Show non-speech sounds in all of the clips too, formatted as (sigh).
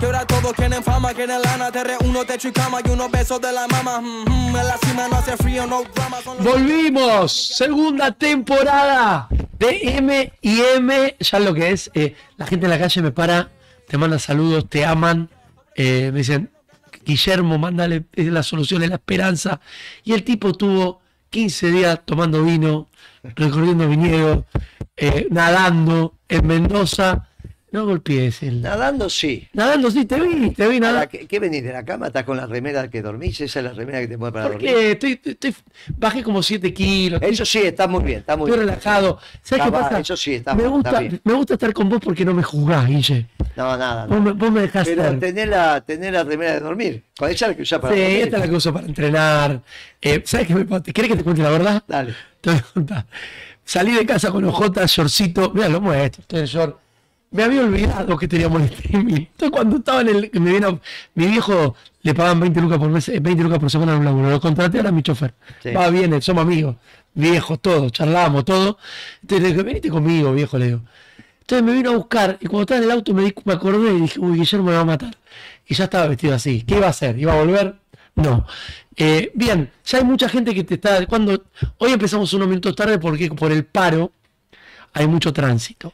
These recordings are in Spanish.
la Volvimos, segunda temporada de M y M. Ya lo que es, eh, la gente en la calle me para, te manda saludos, te aman. Eh, me dicen, Guillermo, mándale la solución, de la esperanza. Y el tipo tuvo 15 días tomando vino, recorriendo viñedos, eh, nadando en Mendoza no golpees Nadando sí. Nadando sí, te vi, te vi nada. ¿Qué, venís de la cama? ¿Estás con la remera que dormís? ¿Esa es la remera que te mueve para dormir? Qué? Estoy, estoy, bajé como 7 kilos. Eso sí, estás muy bien, estás muy estoy relajado. ¿Sabes qué pasa? Eso sí, está, me gusta, bien. Me gusta estar con vos porque no me jugás, Guille. No, nada. Vos, me, vos Pero tener la, tenés la remera de dormir. Con ella la que usás para dormir. Sí, esta es la que uso para entrenar. Eh, ¿Sabes qué me pasa? ¿Querés que te cuente la verdad? Dale. Te voy Salí de casa con OJ, shortcito. Mira, lo muestro. Estoy en short me había olvidado que teníamos el Entonces, cuando estaba en el. vino, mi viejo le pagaban 20 lucas por mes, 20 eh, lucas por semana en un laburo. Lo contraté ahora mi chofer. Va, viene, somos amigos, viejos, todos, charlamos, todo. Entonces le dije, venite conmigo, viejo, le digo. Entonces me vino a buscar y cuando estaba en el auto me, me acordé y dije, uy, Guillermo me va a matar. Y ya estaba vestido así. ¿Qué iba a hacer? ¿Iba a volver? No. Eh, bien, ya hay mucha gente que te está. Cuando, hoy empezamos unos minutos tarde porque por el paro hay mucho tránsito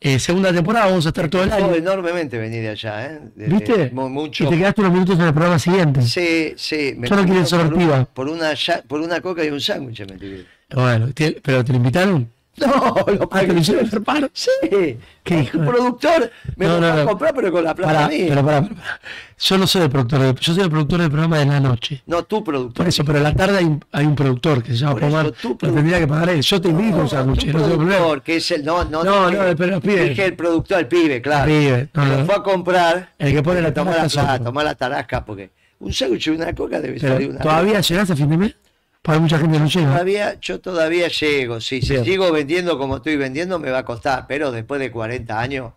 eh, segunda temporada vamos a estar todo el año. enormemente venir allá, ¿eh? ¿Viste? mucho. Y te quedaste unos minutos en el programa siguiente. Sí, sí. Me Solo quieren sobrevivir por, una, por una coca y un sándwich, me tiré. Bueno, ¿pero te lo invitaron? (laughs) No, lo patrocina mi hermano. Sí. ¿Qué Un productor me no, no, no. comprar, pero con la plata para, mía. Pero para, para. Yo no soy el productor, de, yo soy el productor del programa de la noche. No, tu productor. Por eso, pero en la tarde hay un, productor que se llama Omar. Lo tendría que pagar él. Yo te invito no, un sándwich, no tengo problema. que es el. No, no, no, no pero pibe. pibes. Dije el productor, el pibe, claro. El pibe. lo fue a comprar. El que pone la tarasca. Tomó la, tarasca, porque un sándwich y una coca debe pero salir una. ¿Todavía llegas a fin de mes? mucha gente no llega. Todavía, yo todavía llego, Si sigo vendiendo como estoy vendiendo, me va a costar, pero después de 40 años,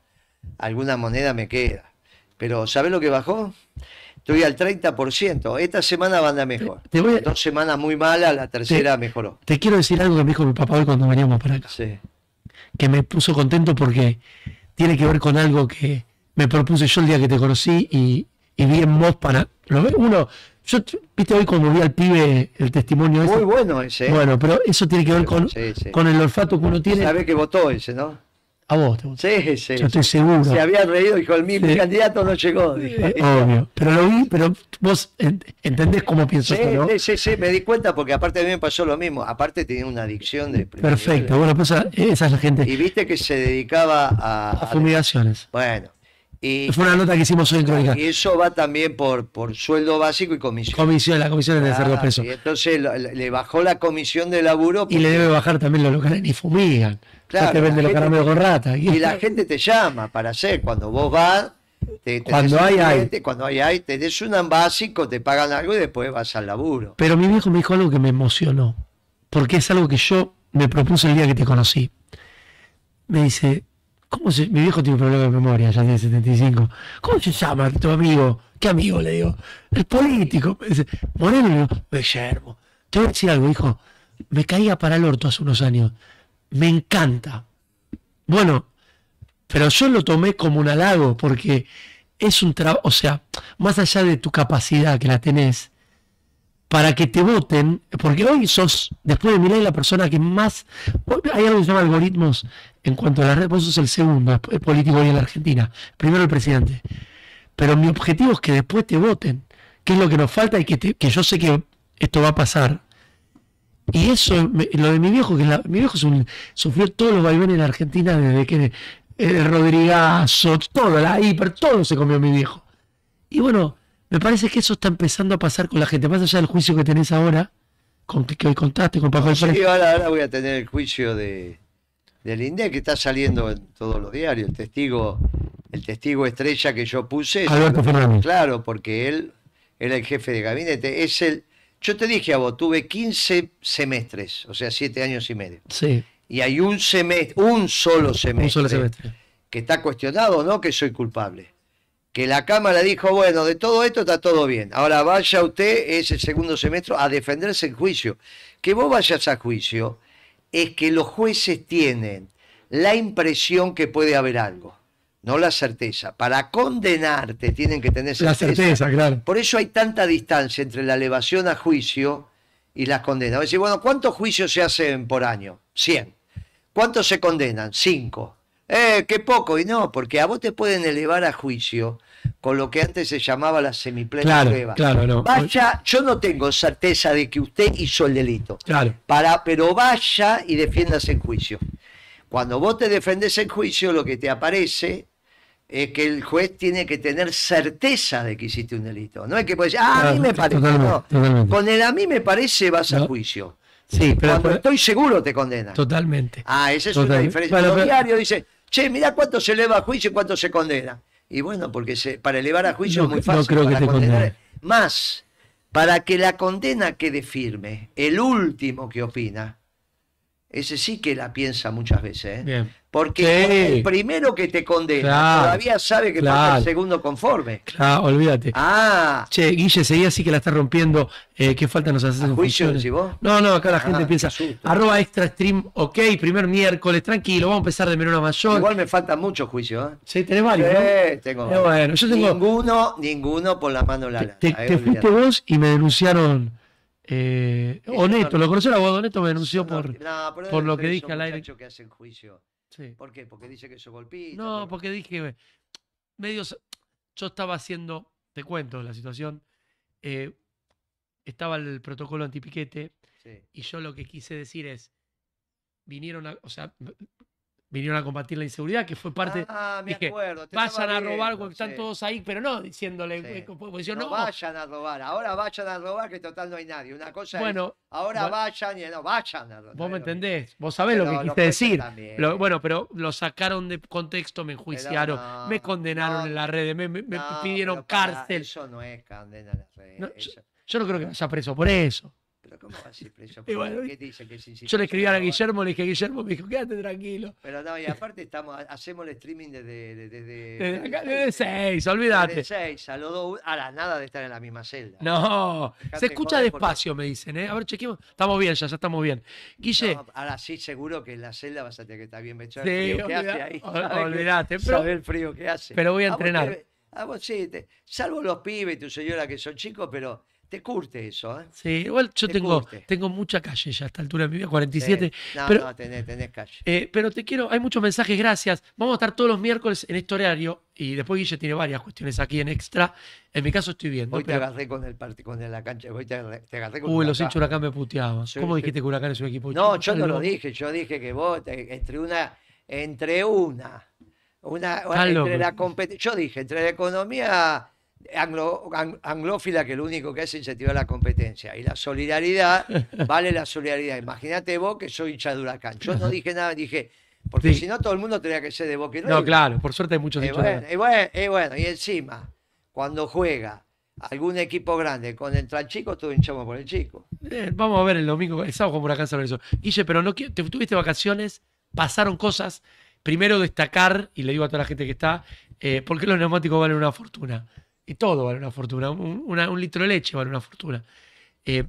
alguna moneda me queda. Pero, ¿sabes lo que bajó? Estoy al 30%. Esta semana anda mejor. Te voy a... Dos semanas muy malas, la tercera mejoró. Te quiero decir algo que me dijo mi papá hoy cuando veníamos para acá. Sí. Que me puso contento porque tiene que ver con algo que me propuse yo el día que te conocí y, y vi en vos para. uno yo, viste, hoy cuando vi al pibe el testimonio ese. Muy bueno ese. ¿eh? Bueno, pero eso tiene que ver con, el olfato que uno tiene. Sabés que votó ese, ¿no? A vos te votó. Sí, sí. Yo estoy seguro. Se había reído, dijo, el mismo candidato no llegó. (laughs) Obvio. Pero lo vi, pero vos entendés cómo pienso sí, Sí, sí, sí, me di cuenta porque aparte a mí me pasó lo mismo. Aparte tenía una adicción de... Perfecto, bueno, pues esa es la gente. Y viste que se dedicaba a... A fumigaciones. bueno y, Fue una nota que hicimos hoy en Crónica. Y eso va también por, por sueldo básico y comisión. Comisión, la comisión es de cerdo peso Y entonces le bajó la comisión de laburo. Y le debe bajar también los locales, ni fumigan. Claro. te los caramelos con rata. Y, la gente te llama para hacer. Cuando vos vas, te, cuando hay, hay. Cuando hay, Te des básico, te pagan algo y después vas al laburo. Pero mi viejo me dijo algo que me emocionó. Porque es algo que yo me propuse el día que te conocí. Me dice, ¿Cómo se, mi viejo tiene un problema de memoria, ya tiene 75. ¿Cómo se llama tu amigo? ¿Qué amigo? Le digo. El político. Moreno, Me digo, Te voy a decir algo, hijo. Me caía para el orto hace unos años. Me encanta. Bueno, pero yo lo tomé como un halago porque es un trabajo, o sea, más allá de tu capacidad que la tenés, para que te voten, porque hoy sos, después de mirar la persona que más, hay algo que se llama algoritmos en cuanto a la red, vos sos el segundo político hoy en la Argentina. Primero el presidente. Pero mi objetivo es que después te voten, que es lo que nos falta y que, yo sé que esto va a pasar. Y eso, lo de mi viejo, que mi viejo sufrió todos los vaivenes en la Argentina desde que Rodríguez eh, Rodrigazo, todo, la hiper, todo se comió mi viejo. Y bueno, me parece que eso está empezando a pasar con la gente, más allá del juicio que tenés ahora, con que, hoy contaste con Paco ahora voy a tener el juicio de del INDEC, que está saliendo en todos los diarios. El testigo, el testigo estrella que yo puse. Claro, porque él era el jefe de gabinete. Es el. Yo te dije a vos, tuve 15 semestres, o sea, 7 años y medio. Sí. Y hay un semestre, un solo semestre. Un solo semestre. Que está cuestionado, ¿no? Que soy culpable. Que la Cámara dijo, bueno, de todo esto está todo bien. Ahora vaya usted, es el segundo semestre, a defenderse en juicio. Que vos vayas a juicio es que los jueces tienen la impresión que puede haber algo, no la certeza. Para condenarte tienen que tener certeza. La certeza, claro. Por eso hay tanta distancia entre la elevación a juicio y las condenas. decir, bueno, ¿cuántos juicios se hacen por año? 100. ¿Cuántos se condenan? 5. Eh, qué poco. Y no, porque a vos te pueden elevar a juicio con lo que antes se llamaba la semiplena prueba. Vaya, yo no tengo certeza de que usted hizo el delito. Claro. Para, pero vaya y defiendas en juicio. Cuando vos te defendés en juicio, lo que te aparece es que el juez tiene que tener certeza de que hiciste un delito. No es que pues, decir, ah, a mí me parece. Con el a mí me parece vas a juicio. Sí, pero Cuando estoy seguro te condena. Totalmente. Ah, esa es una diferencia. El diario dice, che, mira cuánto se eleva a juicio y cuánto se condena. Y bueno, porque se, para elevar a juicio es muy fácil. creo para condenar, Más, para que la condena quede firme, el último que opina ese sí que la piensa muchas veces. ¿eh? Porque el primero que te condena todavía sabe que el segundo conforme. Claro, olvídate. Ah. Che, Guille, seguía así que la está rompiendo. Eh, ¿Qué falta nos haces un juicio No, no, acá la ah, gente piensa. Arroba extra stream, ok, primer miércoles, tranquilo, vamos a empezar de menor a mayor. Igual me faltan muchos juicios. ¿eh? Sí, tenés varios. ¿no? tengo. Eh, tengo. Ninguno, ninguno por la mano en lana. te fuiste vos y me denunciaron. Eh, honesto, lo conoció el abogado honesto, me denunció por, por, lo que dije al aire. Sí. ¿Por qué? Porque dice que yo golpista. No, porque dije, medios, yo estaba haciendo, te cuento la situación, eh, estaba el protocolo antipiquete y yo lo que quise decir es, vinieron a, o sea, vinieron a combatir la inseguridad, que fue parte. Ah, me pasan a robar, porque están todos ahí, pero no diciéndole. Eh, no, vayan a robar, ahora vayan a robar, que total no hay nadie. Una cosa bueno, es, ahora vayan y no, vayan a robar. Vos me entendés, vos sabés lo que quisiste decir. bueno, pero lo sacaron de contexto, me enjuiciaron, me condenaron en las redes, me, pidieron cárcel. Eso no es condena en las redes. Yo, yo, no creo que vaya preso por eso. Pero ¿cómo va a ser (laughs) dice que yo le escribí a Guillermo, le dije, Guillermo, me dijo, quédate tranquilo. Pero no, y aparte estamos, hacemos el streaming desde... Desde, desde 6, olvídate. Desde 6, a, a la nada de estar en la misma celda. No, se escucha despacio, me dicen, ¿eh? A ver, chequemos. Estamos bien, ya, ya estamos bien. Guille... ahora sí, seguro que en la celda vas a tener que estar bien mechado. Sí, hace ahí. Olvídate. Pero... el frío que hace. Pero voy a, entrenar. a sí, salvo los pibes, tu señora, que son chicos, pero te curte eso, ¿eh? Sí, igual yo tengo, tengo mucha calle ya a esta altura de mi vida, 47. No, pero, no, tenés, calle. Eh, pero te quiero, hay muchos mensajes, gracias. Vamos a estar todos los miércoles en este horario y después Guille tiene varias cuestiones aquí en extra. En mi caso estoy viendo. Hoy te agarré con el partido, con la cancha, te agarré, con Uy, los hinchas Huracán me puteaban. ¿Cómo dijiste que Huracán es un equipo? No, yo no lo dije, yo dije que vos, entre una, entre una, una, entre la pues. competencia, yo dije, entre la economía anglófila que lo único que hace es incentivar la competencia. Y la solidaridad, (laughs) vale la solidaridad. Imagínate vos que soy hincha de huracán. Yo no dije nada, dije, porque si no todo el mundo tendría que ser de Boca. No, no claro, por suerte hay muchos hinchas. Bueno, y, bueno, y encima, cuando juega algún equipo grande con el chico, todos hinchamos por el chico. Eh, vamos a ver el domingo, el sábado con Huracán sobre eso. Guille, pero no te tuviste vacaciones, pasaron cosas. Primero destacar, y le digo a toda la gente que está, eh, ¿por qué los neumáticos valen una fortuna? Y todo vale una fortuna, un, litro de leche vale una fortuna. Eh,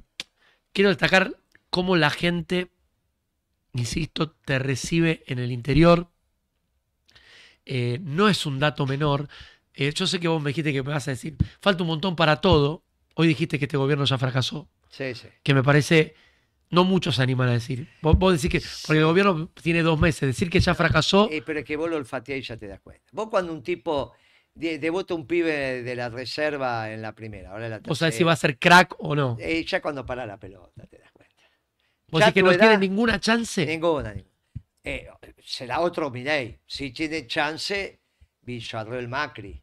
quiero destacar cómo la gente, insisto, te recibe en el interior. Eh, no es un dato menor. Eh, yo sé que vos me dijiste que me vas a decir, falta un montón para todo. Hoy dijiste que este gobierno ya fracasó. Sí, sí. Que me parece, no muchos se animan a decir. Vos, decís que, porque el gobierno tiene dos meses, decir que ya fracasó. Eh, pero es que vos lo olfateás y ya te das cuenta. Vos cuando un tipo de, un pibe de la reserva en la primera. Ahora O sea, si va a ser crack o no. Eh, ya cuando para la pelota, te das cuenta. O ya que no tiene ninguna chance? Ninguna, eh, será otro Miley. Si tiene chance, Villarreal Macri,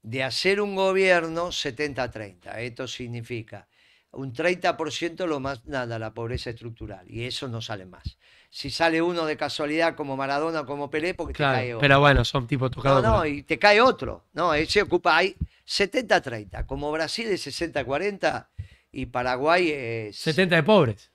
de hacer un gobierno 70-30. Esto significa un 30% lo más nada, la pobreza estructural. Y eso no sale más si sale uno de casualidad como Maradona o como Pelé, porque te cae otro. Pero bueno, son tipos tocados. No, no, y te cae otro. No, ese ocupa, hay 70-30, como Brasil es 60-40 y Paraguay es... 70 de pobres.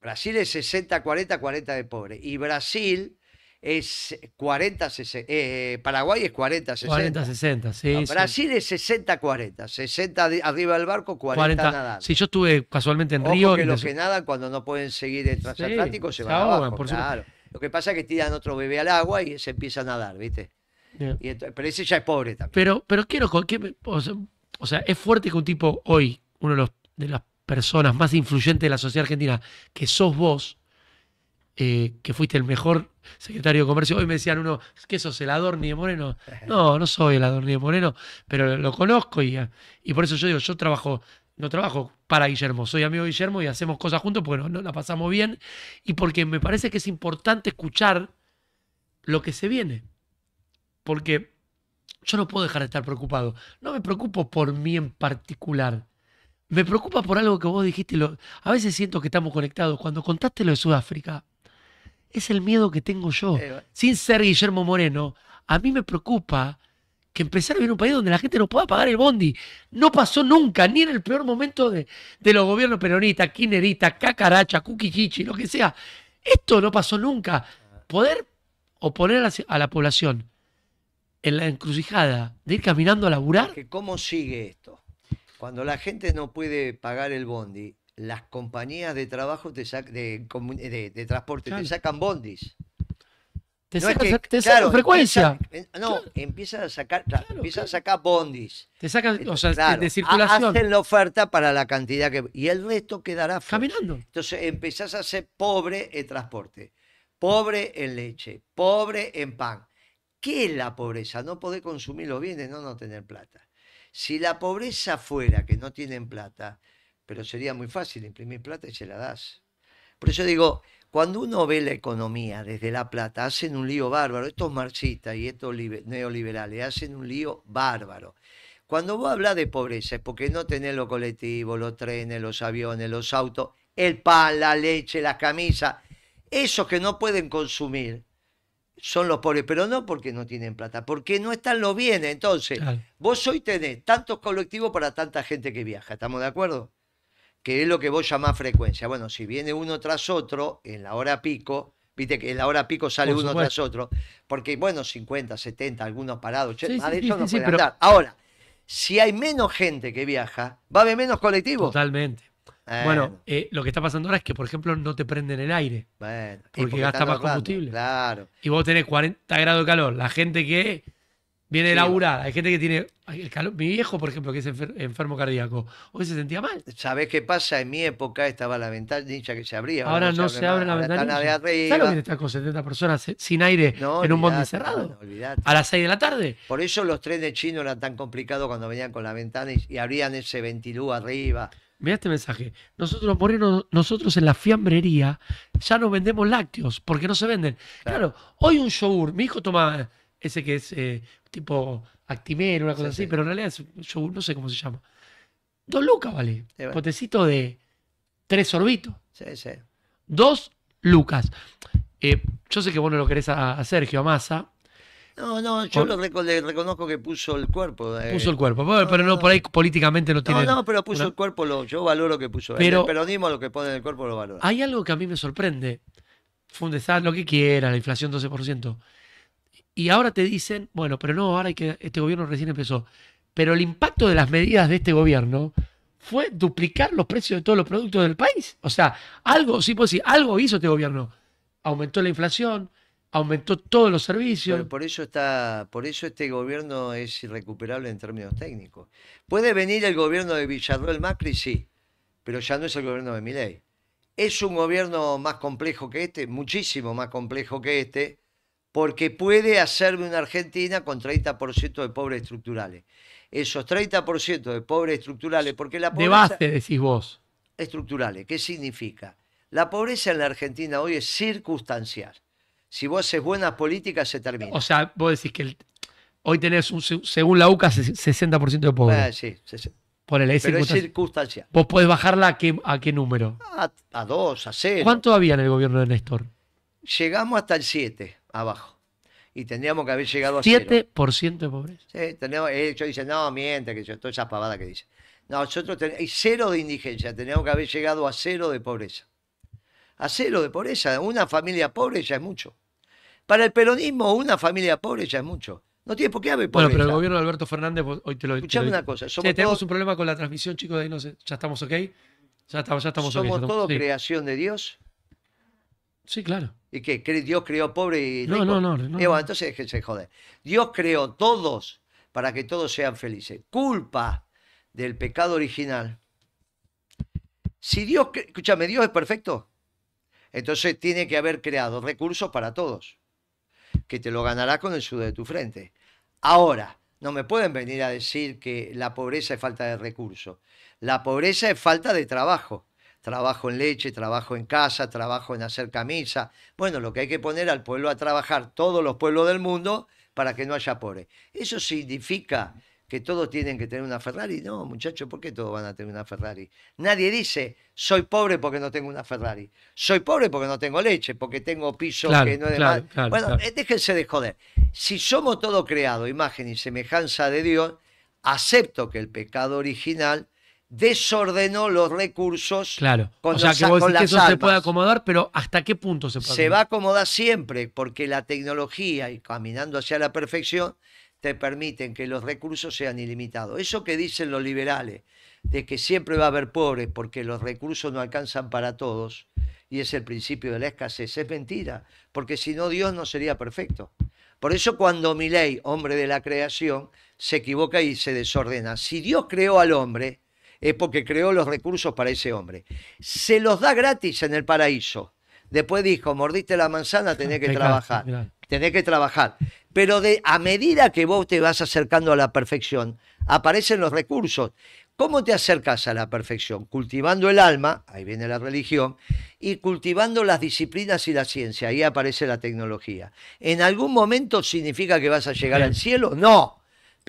Brasil es 60-40, 40 de pobres. Y Brasil es 40, 60, eh, eh, Paraguay es 40, 60. 40, 60, sí. Brasil es 60, 40. 60 arriba del barco, 40, 40 nadando. Sí, yo estuve casualmente en Río. Que los que nadan cuando no pueden seguir el transatlántico se van abajo, claro. Lo que pasa es que tiran otro bebé al agua y se empieza a nadar, ¿viste? Y pero ese ya es pobre también. Pero, pero quiero, o sea, es fuerte que un tipo hoy, uno de, los, de las personas más influyentes de la sociedad argentina, que sos vos, eh, que fuiste el mejor secretario de comercio. Hoy me decían uno, que sos el Adorni de Moreno? (laughs) No, no soy el Adorni de Moreno, pero lo conozco y, y por eso yo digo, yo trabajo, no trabajo para Guillermo, soy amigo de Guillermo y hacemos cosas juntos porque nos, la pasamos bien y porque me parece que es importante escuchar lo que se viene. Porque yo no puedo dejar de estar preocupado. No me preocupo por mí en particular. Me preocupa por algo que vos dijiste. a veces siento que estamos conectados. Cuando contaste lo de Sudáfrica, es el miedo que tengo yo. Eh, Sin ser Guillermo Moreno, a mí me preocupa que empezar a vivir en un país donde la gente no pueda pagar el bondi. No pasó nunca, ni en el peor momento de, los gobiernos peronistas, quineristas, cacaracha, cuquichichi, lo que sea. Esto no pasó nunca. Poder oponer a la, a la población en la encrucijada de ir caminando a laburar. ¿Cómo sigue esto? Cuando la gente no puede pagar el bondi, las compañías de trabajo eh, de, transporte te sacan bondis. Te, no sacan frecuencia. Eh, no, empiezas a sacar, a sacar bondis. Te sacan, de circulación. Hacen la oferta para la cantidad que. Y el resto quedará. Caminando. Entonces empezás a ser pobre en transporte, pobre en leche, pobre en pan. ¿Qué es la pobreza? No poder consumir los bienes, no no tener plata. Si la pobreza fuera que no tienen plata, pero sería muy fácil imprimir plata y se la das. Por eso digo, cuando uno ve la economía desde La Plata, hacen un lío bárbaro. Estos marxistas y estos neoliberales ¿eh? hacen un lío bárbaro. Cuando vos hablas de pobreza es porque no tenés los colectivos, los trenes, los aviones, los autos, el pan, la leche, las camisas. Esos que no pueden consumir son los pobres, pero no porque no tienen plata, porque no están los bienes. Entonces, vos hoy tenés tantos colectivos para tanta gente que viaja. ¿Estamos de acuerdo? que es lo que vos llamás frecuencia. Bueno, si viene uno tras otro, en la hora pico, viste que en la hora pico sale uno tras otro, porque bueno, 50, 70, algunos parados, de no Ahora, si hay menos gente que viaja, va a haber menos colectivos. Totalmente. Bueno, eh, lo que está pasando ahora es que, por ejemplo, no te prenden el aire. porque, gasta más combustible. Claro. Y vos tenés 40 grados de calor. La gente que Viene elaborada. Hay gente que tiene. mi viejo, por ejemplo, que es enfermo cardíaco, hoy se sentía mal. sabes qué pasa? En mi época estaba la ventana dicha que se abría. Ahora, no se abre, la, ventana lo que con 70 personas eh, sin aire en un bondi cerrado? a las 6 de la tarde. Por eso los trenes chinos eran tan complicados cuando venían con la ventana y, abrían ese ventilú arriba. Mira este mensaje. Nosotros, nosotros en la fiambrería ya no vendemos lácteos porque no se venden. Claro, hoy un yogur, mi hijo toma ese que es eh, tipo Actimel, una cosa así, pero en realidad yo no sé cómo se llama. Dos lucas, vale. Potecito de tres sorbitos. Sí, sí. Dos lucas. Eh, yo sé que vos no lo querés a, Sergio, a Massa. No, no, yo le reconozco que puso el cuerpo. Eh. Puso el cuerpo, pero no, por ahí políticamente no tiene. No, no, pero puso el cuerpo, yo valoro que puso. Pero, el peronismo, lo que pone en el cuerpo, lo valoro. Hay algo que a mí me sorprende. Fundesal, lo que quiera, la inflación 12%. Y ahora te dicen, bueno, pero no, ahora que, este gobierno recién empezó. Pero el impacto de las medidas de este gobierno fue duplicar los precios de todos los productos del país. O sea, algo, sí puedo sí algo hizo este gobierno. Aumentó la inflación, aumentó todos los servicios. por eso está, por eso este gobierno es irrecuperable en términos técnicos. Puede venir el gobierno de Villarroel Macri, sí, pero ya no es el gobierno de Milei. Es un gobierno más complejo que este, muchísimo más complejo que este, porque puede hacerme una Argentina con 30% de pobres estructurales. Esos 30% de pobres estructurales, porque la pobreza... De base, decís vos. Estructurales, ¿qué significa? La pobreza en la Argentina hoy es circunstancial. Si vos haces buenas políticas, se termina. O sea, vos decís que hoy tenés, un, según la UCA, 60% de pobres. Eh, sí, sí, Por el, circunstancial. ¿Vos podés bajarla a qué, a qué número? A, dos, a cero. ¿Cuánto había en el gobierno de Néstor? Llegamos hasta el siete abajo. Y tendríamos que haber llegado a 7% de pobreza. Sí, tenemos, ellos eh, dicen, no, miente, que yo, todas esas pavadas que dicen. No, nosotros tenemos cero de indigencia, tenemos que haber llegado a cero de pobreza. A cero de pobreza. Una familia pobre ya es mucho. Para el peronismo, una familia pobre ya es mucho. No tiene por qué haber pobreza. Bueno, pero el gobierno de Alberto Fernández, hoy te lo Escuchame una cosa. Somos tenemos un problema con la transmisión, chicos, de ahí no sé. ¿Ya estamos ok? Ya estamos, ya estamos Somos todo creación de Dios. Sí, claro. ¿Y que ¿Dios creó pobre y No, no, no. entonces déjense joder. Dios creó todos para que todos sean felices. Culpa del pecado original. Si Dios, escúchame, Dios es perfecto. Entonces tiene que haber creado recursos para todos, que te lo ganará con el sudo de tu frente. Ahora, no me pueden venir a decir que la pobreza es falta de recursos. La pobreza es falta de trabajo trabajo en leche, trabajo en casa, trabajo en hacer camisa. Bueno, lo que hay que poner al pueblo a trabajar, todos los pueblos del mundo, para que no haya pobre. Eso significa que todos tienen que tener una Ferrari. No, muchachos, ¿por qué todos van a tener una Ferrari? Nadie dice, soy pobre porque no tengo una Ferrari. Soy pobre porque no tengo leche, porque tengo piso que no es Bueno, déjense de joder. Si somos todos creados, imagen y semejanza de Dios, acepto que el pecado original desordenó los recursos. Claro. Con o sea, que eso se puede acomodar, pero ¿hasta qué punto se puede Se va a acomodar siempre, porque la tecnología, y caminando hacia la perfección, te permiten que los recursos sean ilimitados. Eso que dicen los liberales, de que siempre va a haber pobres porque los recursos no alcanzan para todos, y es el principio de la escasez, es mentira, porque si no Dios no sería perfecto. Por eso cuando ley hombre de la creación, se equivoca y se desordena. Si Dios creó al hombre, es porque creó los recursos para ese hombre. Se los da gratis en el paraíso. Después dijo, mordiste la manzana, tenés que trabajar. Tenés que trabajar. Pero a medida que vos te vas acercando a la perfección, aparecen los recursos. ¿Cómo te acercas a la perfección? Cultivando el alma, ahí viene la religión, y cultivando las disciplinas y la ciencia, ahí aparece la tecnología. ¿En algún momento significa que vas a llegar al cielo? No,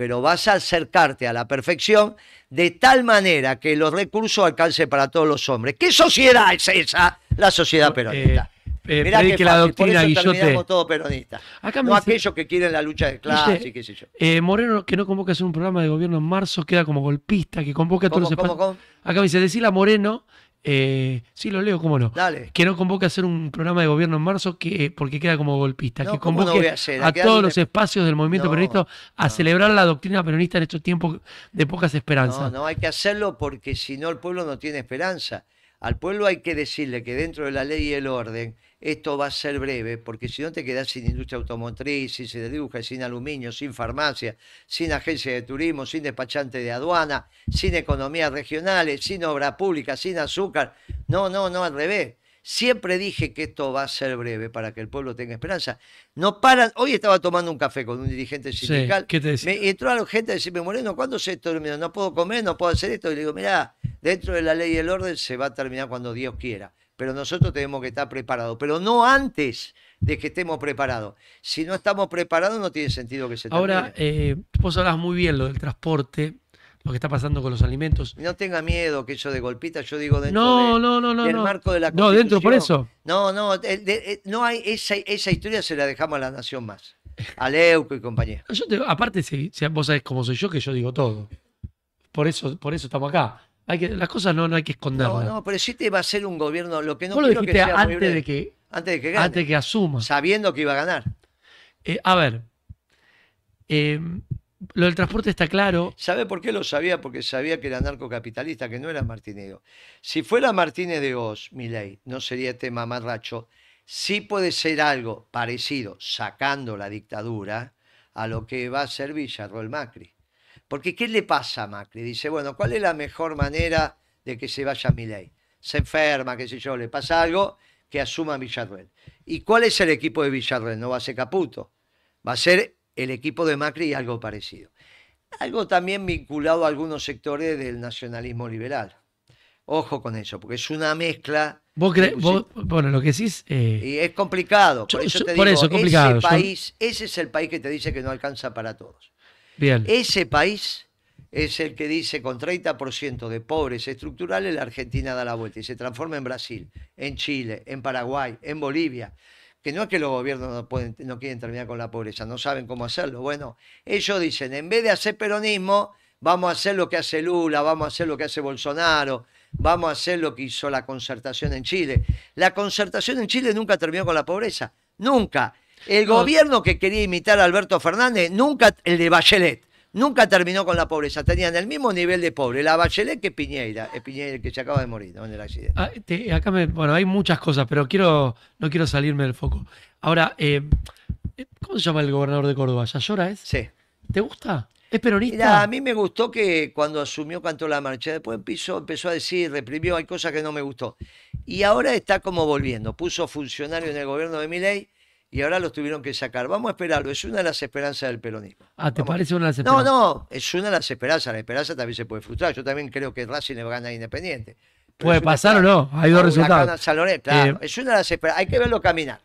pero vas a acercarte a la perfección de tal manera que los recursos alcancen para todos los hombres. ¿Qué sociedad es esa? La sociedad eh, peronista. Eh, eh que, la doctrina Guillote. todo peronista. no aquellos que quieren la lucha de clases, y qué sé yo. Eh, Moreno, que no convoca a hacer un programa de gobierno en marzo, queda como golpista, que convoca a todos los Acá me dice, a Moreno eh, sí, lo leo, cómo no. Que no convoque a hacer un programa de gobierno en marzo que, eh, porque queda como golpista. que convoque a, todos los espacios del movimiento peronista a celebrar la doctrina peronista en estos tiempos de pocas esperanzas. No, no hay que hacerlo porque si no el pueblo no tiene esperanza. Al pueblo hay que decirle que dentro de la ley y el orden esto va a ser breve, porque si no te quedas sin industria automotriz, sin siderurgia, sin aluminio, sin farmacia, sin agencia de turismo, sin despachante de aduana, sin economías regionales, sin obra pública, sin azúcar. No, no, no, al revés. Siempre dije que esto va a ser breve para que el pueblo tenga esperanza. No paran. Hoy estaba tomando un café con un dirigente sindical. Me entró a la gente a decirme, Moreno, ¿cuándo se termina? No puedo comer, no puedo hacer esto. Y le digo, Mira, dentro de la ley y el orden se va a terminar cuando Dios quiera. Pero nosotros tenemos que estar preparados. Pero no antes de que estemos preparados. Si no estamos preparados, no tiene sentido que se termine. Ahora, eh, vos hablas muy bien lo del transporte lo que está pasando con los alimentos. No tenga miedo que eso de golpita, yo digo dentro de, no, no, no, del no. marco de la Constitución. No, dentro, por eso. No, no, eh, no hay esa, historia se la dejamos a la nación más. A Leuco y compañía. Yo te, aparte, si, vos sabés cómo soy yo, que yo digo todo. Por eso, por eso estamos acá. Hay que, las cosas no, hay que esconderlas. No, no, pero si te este va a ser un gobierno, lo que no quiero que sea antes de que antes de que gane, antes que asuma, sabiendo que iba a ganar. Eh, a ver, eh, lo del transporte está claro. ¿Sabe por qué lo sabía? Porque sabía que era narcocapitalista, que no era Martínez Si fuera Martínez de Os Milei, no sería tema este mamarracho. Sí puede ser algo parecido, sacando la dictadura, a lo que va a ser Villarroel Macri. Porque ¿qué le pasa a Macri? Dice, bueno, ¿cuál es la mejor manera de que se vaya Milei? Se enferma, qué sé yo, le pasa algo, que asuma Villarroel. ¿Y cuál es el equipo de Villarroel? No va a ser Caputo. Va a ser el equipo de Macri y algo parecido. Algo también vinculado a algunos sectores del nacionalismo liberal. Ojo con eso, porque es una mezcla. ¿Vos bueno, lo que decís... es. Eh, y es complicado. Por eso te digo, ese, país, ese es el país que te dice que no alcanza para todos. Bien. Ese país es el que dice con 30% de pobres estructurales la Argentina da la vuelta y se transforma en Brasil, en Chile, en Paraguay, en Bolivia que no es que los gobiernos no, pueden, no quieren terminar con la pobreza, no saben cómo hacerlo. Bueno, ellos dicen, en vez de hacer peronismo, vamos a hacer lo que hace Lula, vamos a hacer lo que hace Bolsonaro, vamos a hacer lo que hizo la concertación en Chile. La concertación en Chile nunca terminó con la pobreza, nunca. El gobierno que quería imitar a Alberto Fernández, nunca el de Bachelet. Nunca terminó con la pobreza, tenían el mismo nivel de pobre, la Bachelet que Piñeira, el eh, que se acaba de morir en el accidente. Ah, acá bueno, hay muchas cosas, pero quiero, no quiero salirme del foco. Ahora, eh, eh, ¿cómo se llama el gobernador de Córdoba? ¿Yayora es? Sí. ¿Te gusta? ¿Es peronista? a mí me gustó que cuando asumió cantó la marcha, después empezó, empezó a decir, reprimió, hay cosas que no me gustó. Y ahora está como volviendo, puso funcionario en el gobierno de Miley y ahora los tuvieron que sacar. Vamos a esperarlo, es una de las esperanzas del peronismo. Ah, ¿te parece una de las esperanzas? No, no, es una de las esperanzas. La esperanza también se puede frustrar. Yo también creo que Racing le va a ganar Independiente. puede pasar o no, hay dos resultados. Eh, es una de las esperanzas. Hay que verlo caminar.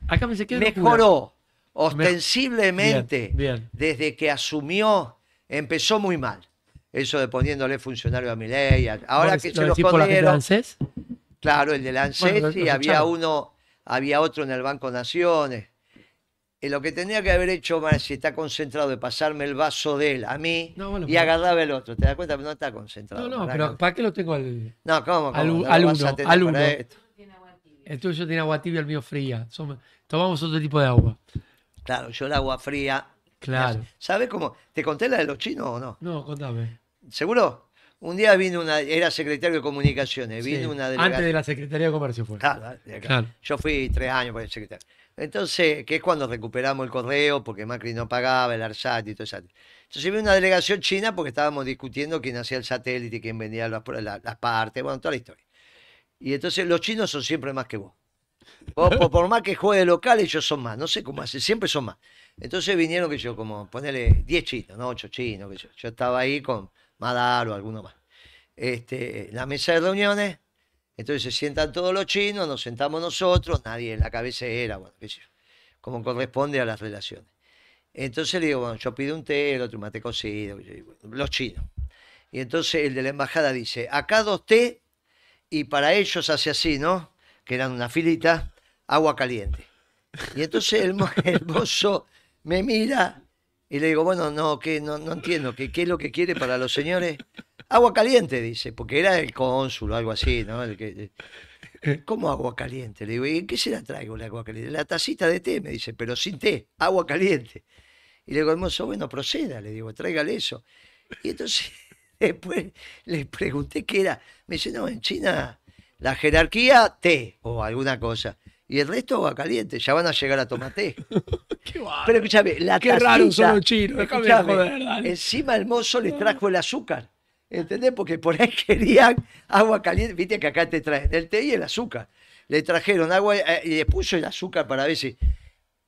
Mejoró ostensiblemente desde que asumió, empezó muy mal. Eso de poniéndole funcionario a Miley, Ahora que se los Claro, el de Lancet y había uno, había otro en el Banco Naciones lo que tenía que haber hecho si está concentrado de pasarme el vaso de él a mí y agarraba el otro. ¿Te das cuenta? No está concentrado. No, no, pero ¿para qué lo tengo al, no, ¿cómo, al, no al uno? Al uno. El tuyo tiene agua tibia, el mío fría. tomamos otro tipo de agua. Claro, yo el agua fría. Claro. ¿Sabes cómo? ¿Te conté la de los chinos o no? No, contame. ¿Seguro? Un día vino una, era secretario de comunicaciones, vino una delegación. Antes de la Secretaría de Comercio fue. Claro, Yo fui tres años por el secretario. Entonces, que es cuando recuperamos el correo, porque Macri no pagaba el ARSAT y todo eso. Entonces vino una delegación china porque estábamos discutiendo quién hacía el satélite, quién vendía las, partes, bueno, toda la historia. Y entonces los chinos son siempre más que vos. O, por, más que juegue local, ellos son más. No sé cómo hace, siempre son más. Entonces vinieron, que yo, como ponerle 10 chinos, no 8 chinos. Que yo. yo estaba ahí con o alguno más. Este, la mesa de reuniones, entonces se sientan todos los chinos, nos sentamos nosotros, nadie en la era bueno, como corresponde a las relaciones. Entonces le digo, bueno, yo pido un té, el otro mate cocido, los chinos. Y entonces el de la embajada dice, acá dos té y para ellos hace así, ¿no? Que eran una filita, agua caliente. Y entonces el, el mozo me mira y le digo, bueno, no, que no, no entiendo, ¿qué, ¿qué es lo que quiere para los señores? Agua caliente, dice, porque era el cónsul o algo así, ¿no? Eh, ¿Cómo agua caliente? Le digo, ¿y qué se la traigo la agua caliente? La tacita de té, me dice, pero sin té, agua caliente. Y le digo, hermoso, bueno, proceda, le digo, tráigale eso. Y entonces (laughs) después le pregunté qué era. Me dice, no, en China la jerarquía té o alguna cosa y el resto va caliente, ya van a llegar a tomate. (laughs) Qué Pero escúchame, la Qué raro son los chinos, déjame Encima el mozo les trajo el azúcar. ¿Entendés? Porque por ahí (laughs) querían agua caliente. Viste que acá te traen el té y el azúcar. Le trajeron agua eh, y le puso el azúcar para ver si.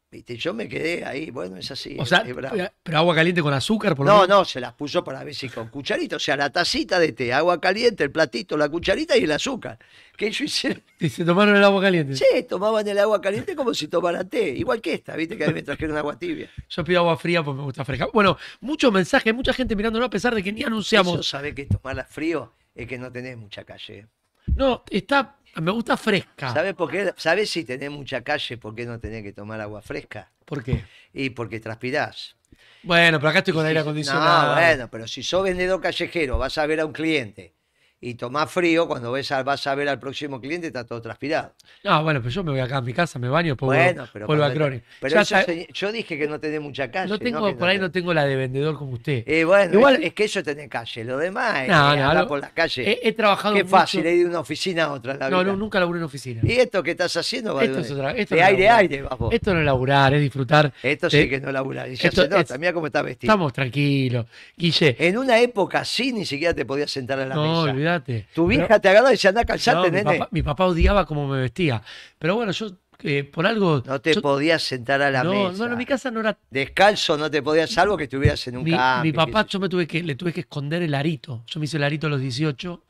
¿Viste? Yo me quedé ahí, bueno, es así. O sea, eh, pero agua caliente con azúcar, por No, no, se las puso para ver si con cucharito o sea, la tacita de té, agua caliente, el platito, la cucharita y el azúcar. Que ellos hicieron. (laughs) ¿Y se tomaron el agua caliente? Sí, tomaban el agua caliente como si tomaran té, igual que esta, ¿viste? Que a mí me trajeron agua tibia. Yo pido agua fría porque me gusta fresca. Bueno, muchos mensajes, mucha gente mirándolo a pesar de que ni anunciamos. Eso sabe que tomarla frío es que no tenés mucha calle. No, está Ah, me gusta fresca. ¿Sabes por qué? ¿Sabes si tenés mucha calle, por qué no tenés que tomar agua fresca? ¿Por qué? Y porque transpirás. Bueno, pero acá estoy con aire acondicionado. No, bueno, pero si sos vendedor callejero, vas a ver a un cliente y tomás frío, cuando a, vas a ver al próximo cliente está todo transpirado. No, bueno, pues yo me voy acá a mi casa, me baño, pongo, bueno, pero Pero eso, yo dije que no tenés mucha calle. No tengo, por ahí no tengo la de vendedor como usted. Eh, bueno, Igual, es, que eso tenés calle, lo demás es no, no, por las calles He, he trabajado Qué fácil, ir de una oficina a otra. La no, vida. no, nunca laburé en oficina. ¿Y esto que estás haciendo? esto es otra, aire aire, vamos. Esto no es laburar, es disfrutar. Esto sí que no laburar. Y ya se nota, mira cómo estás vestido. Estamos tranquilos. Guille. En una época así ni siquiera te podías sentar a la mesa. Tu vieja te agarró y dice anda a no, nene. Mi papá, odiaba cómo me vestía. Pero bueno, yo eh, por algo. No te podías sentar a la no, mesa. No, no, mi casa no era. Descalzo no te podías, salvo que estuvieras en un mi, Mi papá, yo me tuve que, le tuve que esconder el arito. Yo me hice el arito a los 18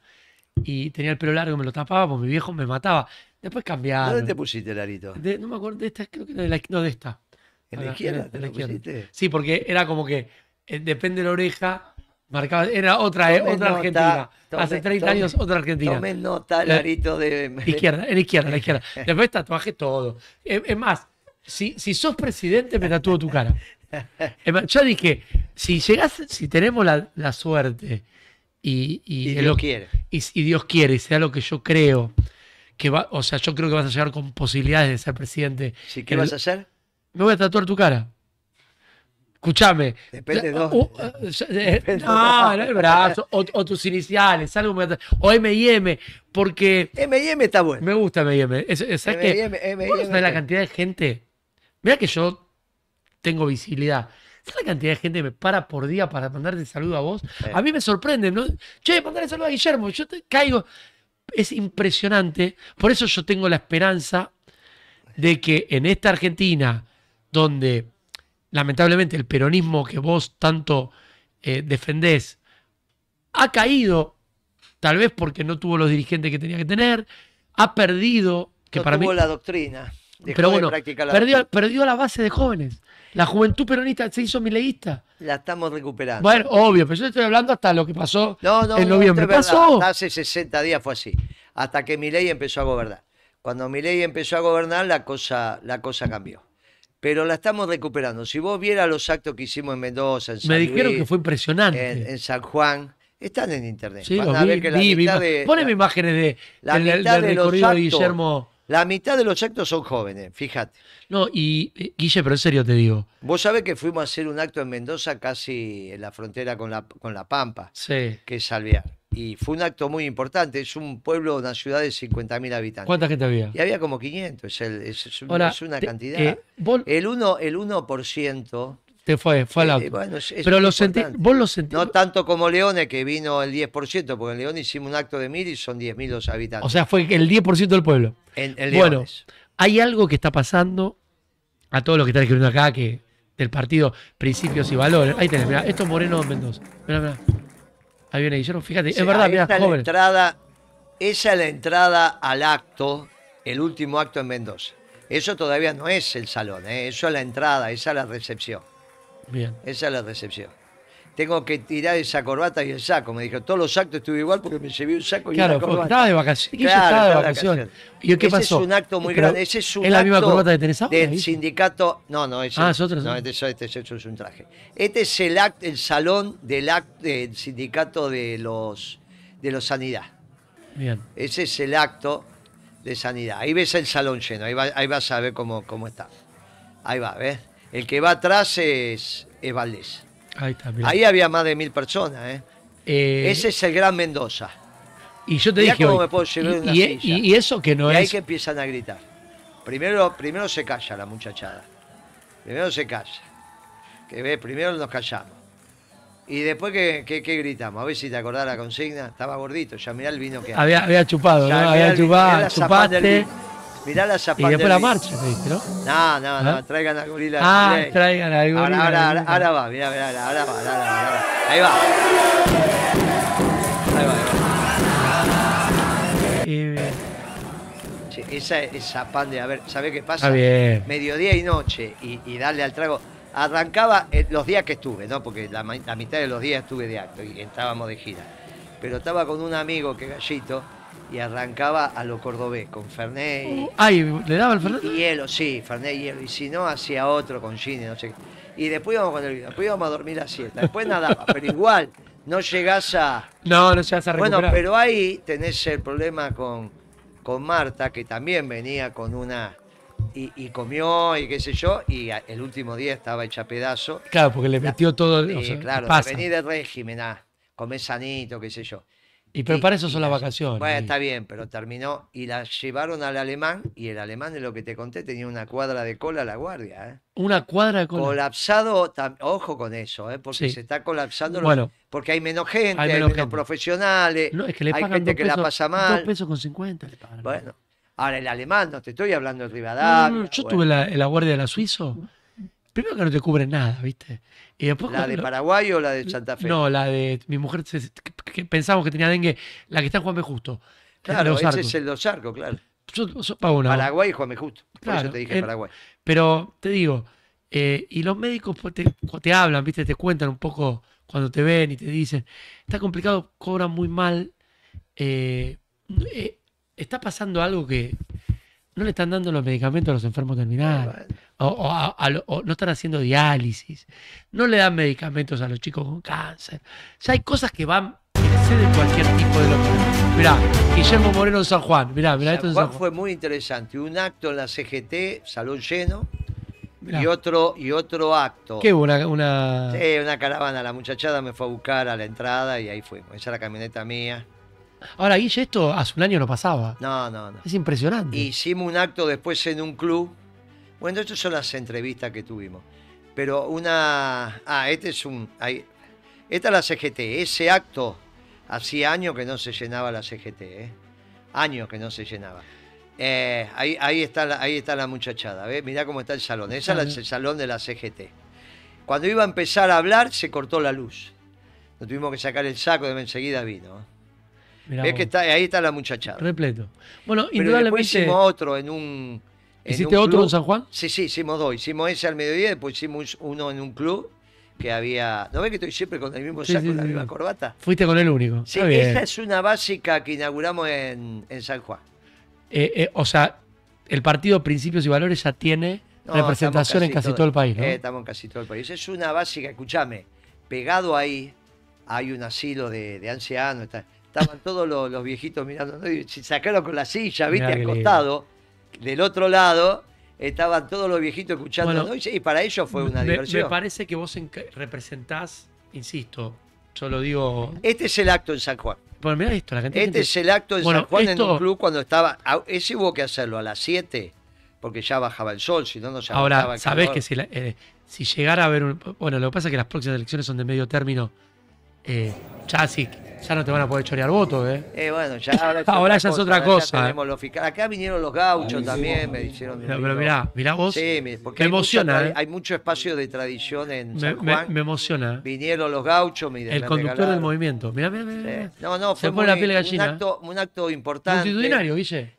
y tenía el pelo largo, me lo tapaba, pues mi viejo me mataba. Después cambiaron. ¿Dónde te pusiste el arito? no me acuerdo, de esta, creo que no, de esta. ¿En la, izquierda? Sí, porque era como que eh, depende de la oreja Marcaba, era otra, e, otra Argentina. Hace 30 años, otra Argentina. Tomen nota, de. Izquierda, en izquierda, la izquierda. (laughs) Después tatuaje todo. Eh, es, más, si, sos presidente, me tatúo tu cara. Es yo dije, si llegás, si tenemos la, suerte y, Dios lo, quiere. Y, Dios quiere, y sea lo que yo creo, que va, o sea, yo creo que vas a llegar con posibilidades de ser presidente. ¿Qué vas a hacer? Me voy a tatuar tu cara. Escúchame. Eh, eh, Depende de no, el brazo. O, tus iniciales, O MIM. porque. MIM está bueno. Me gusta MIM. Es, MIM. ¿Sabes la cantidad de gente? Mira que yo tengo visibilidad. ¿Sabes la cantidad de gente que me para por día para mandarle saludo a vos? A mí me sorprende, ¿no? Che, mandarle saludo a Guillermo, yo te caigo. Es impresionante. Por eso yo tengo la esperanza de que en esta Argentina, donde lamentablemente, el peronismo que vos tanto eh, defendés ha caído, tal vez porque no tuvo los dirigentes que tenía que tener, ha perdido. Que para mí, la doctrina. pero bueno, la perdió, la base de jóvenes. La juventud peronista se hizo mileísta. La estamos recuperando. Bueno, obvio, pero yo estoy hablando hasta lo que pasó en noviembre. No, pasó. Hace 60 días fue así, hasta que Milei empezó a gobernar. Cuando Milei empezó a gobernar, la cosa, la cosa cambió pero la estamos recuperando. Si vos vieras los actos que hicimos en Mendoza, en San Me dijeron En, San Juan. Están en internet. Sí, Van ver que la mitad Poneme imágenes de, la mitad de Guillermo. La mitad de los actos son jóvenes, fíjate. No, y eh, Guille, pero en serio te digo. Vos sabés que fuimos a hacer un acto en Mendoza casi en la frontera con La, con la Pampa, sí. que es Salviar y fue un acto muy importante. Es un pueblo, una ciudad de 50.000 habitantes. ¿Cuánta gente había? Y había como 500, es, una cantidad. Eh, el 1%, el 1 te fue, fue al eh, Pero lo sentí, vos lo sentí. No tanto como Leones que vino el 10%, porque en León hicimos un acto de mil y son 10.000 los habitantes. O sea, fue el 10% del pueblo. bueno, hay algo que está pasando a todos los que están escribiendo acá, que del partido Principios y Valores. Ahí tenés, mirá, esto es Moreno Mendoza. Mirá, mirá fíjate, es verdad, es la entrada, esa es la entrada al acto, el último acto en Mendoza. Eso todavía no es el salón, ¿eh? eso es la entrada, esa es la recepción. Bien. Esa es la recepción tengo que tirar esa corbata y el saco. Me dijo, todos los actos estuve igual porque me llevé un saco y una corbata. Estaba de vacaciones. Claro, estaba de vacaciones. ¿Y qué pasó? Ese es un acto muy grande. es, la misma corbata que tenés ahora? Del sindicato. No, no, ese, ah, este es otro, no, este, este, este, es un traje. Este es el, acto, el salón del, acto del sindicato de los, de los sanidad. Bien. Ese es el acto de sanidad. Ahí ves el salón lleno. Ahí, ahí vas a ver cómo, cómo está. Ahí va, ¿ves? El que va atrás es, es Valdés. Ahí, había más de mil personas. ¿eh? Eh, Ese es el gran Mendoza. Y yo te dije. y, eso que no es. ahí que empiezan a gritar. Primero, primero se calla la muchachada. Primero se calla. Que ve, primero nos callamos. Y después que, gritamos, a ver si te acordás la consigna, estaba gordito, ya mirá el vino que había. Había chupado, ¿no? Había chupado, Mirá la zapatilla. Y después la marcha, no? No, no, no, ¿Eh? traigan a gorila. Ah, traigan a gorila. Ahora, ahora, ahora, va, mirá, mirá, ahora va, ahora va, ahora va, Ahí va. Ahí va, ahí va. sí, esa, esa pan de, a ver, ¿sabés qué pasa? Ah, bien. Mediodía y noche y, y darle al trago arrancaba eh, los días que estuve, ¿no? Porque la, la, mitad de los días estuve de acto y entrábamos de gira. Pero estaba con un amigo que gallito, y arrancaba a lo cordobés con Fernet y, uh. Ay, ah, ¿le daba el Fernet? hielo, sí, Fernet y hielo. Y si no, hacía otro con Gine, no sé Y después íbamos con el a dormir a siesta, después nadaba, pero igual no llegás a. No, no llegás a recuperar. Bueno, pero ahí tenés el problema con, con Marta, que también venía con una. Y, comió y qué sé yo, y el último día estaba hecha pedazo. Claro, porque le metió todo el. O sea, claro, venir de régimen, ah, comer sanito, qué sé yo. Y pero para eso son las vacaciones. Bueno, está bien, pero terminó y la llevaron al alemán y el alemán de lo que te conté tenía una cuadra de cola a la guardia. ¿eh? Una cuadra de cola. Colapsado, ojo con eso, ¿eh? porque se está colapsando. porque hay menos gente, hay menos, profesionales, no, es que hay gente que la pasa mal. Dos pesos con 50 Bueno, ahora el alemán, no te estoy hablando de Rivadavia. yo tuve la, la guardia de la Suizo Primero que no te cubren nada, ¿viste? Y ¿La de Paraguay o la de Santa Fe? No, la de mi mujer, que, pensamos que tenía dengue, la que está en Juanme Justo. Claro, ese es el dos arcos, claro. Paraguay y Juanme Justo. Claro, te dije Paraguay. Pero te digo, eh, y los médicos pues te, hablan, ¿viste? Te cuentan un poco cuando te ven y te dicen, está complicado, cobran muy mal. Eh, eh, está pasando algo que no le están dando los medicamentos a los enfermos terminales, o, no están haciendo diálisis, no le dan medicamentos a los chicos con cáncer. sea, hay cosas que van de cualquier tipo de que... Mirá, Guillermo Moreno en San Juan, mirá, mirá esto San Juan. fue muy interesante, un acto en la CGT, salón lleno, y otro y otro acto. ¿Qué una una Sí, una caravana, la muchachada me fue a buscar a la entrada y ahí fuimos. Esa era la camioneta mía. Ahora, Guille, esto hace un año no pasaba. No, no, no. Es impresionante. Hicimos un acto después en un club. Bueno, estas son las entrevistas que tuvimos. Pero una. Ah, este es un. Ahí... Esta es la CGT. Ese acto hacía años que no se llenaba la CGT, ¿eh? Años que no se llenaba. Eh, ahí, está la, ahí está la muchachada, ¿ves? Mirá cómo está el salón. Ese es el, salón de la CGT. Cuando iba a empezar a hablar, se cortó la luz. Nos tuvimos que sacar el saco, de enseguida vino que está, ahí está la muchachada. Repleto. Bueno, indudablemente. hicimos otro en un. En ¿Hiciste otro en San Juan? Sí, sí, hicimos dos. Hicimos ese al mediodía, después hicimos uno en un club que había. ¿No ves que estoy siempre con el mismo saco, y la misma corbata? Fuiste con el único. Sí, esa es una básica que inauguramos en, San Juan. Eh, eh, o sea, el partido Principios y Valores ya tiene representación en casi todo, el país, ¿no? Eh, estamos en casi todo el país. Es una básica, escúchame, pegado ahí hay un asilo de, de ancianos. Estaban todos los, viejitos mirando, ¿no? y sacaron con la silla, viste, al acostado. Del otro lado estaban todos los viejitos escuchando, ¿no? y, para ellos fue una diversión. Me parece que vos representás, insisto, yo lo digo. Este es el acto en San Juan. Bueno, mira esto, la este gente este es el acto en San Juan en un club cuando estaba. Ah, ese hubo que hacerlo a las 7 porque ya bajaba el sol, si no, no se Ahora, sabés que si, eh, si llegara a haber. Un, bueno, lo que pasa es que las próximas elecciones son de medio término. Eh, ya no te van a poder chorear votos, ¿eh? eh bueno, ya ahora, (laughs) ya es otra cosa. ¿eh? Acá vinieron los gauchos también, me dijeron. pero mirá, mirá vos. me emociona. ¿eh? Hay mucho espacio de tradición en me, San Juan. Me, emociona. Vinieron los gauchos, mira. El conductor del movimiento. Mirá, mirá, mirá. No, no, fue Se pone la piel gallina. Un acto, importante.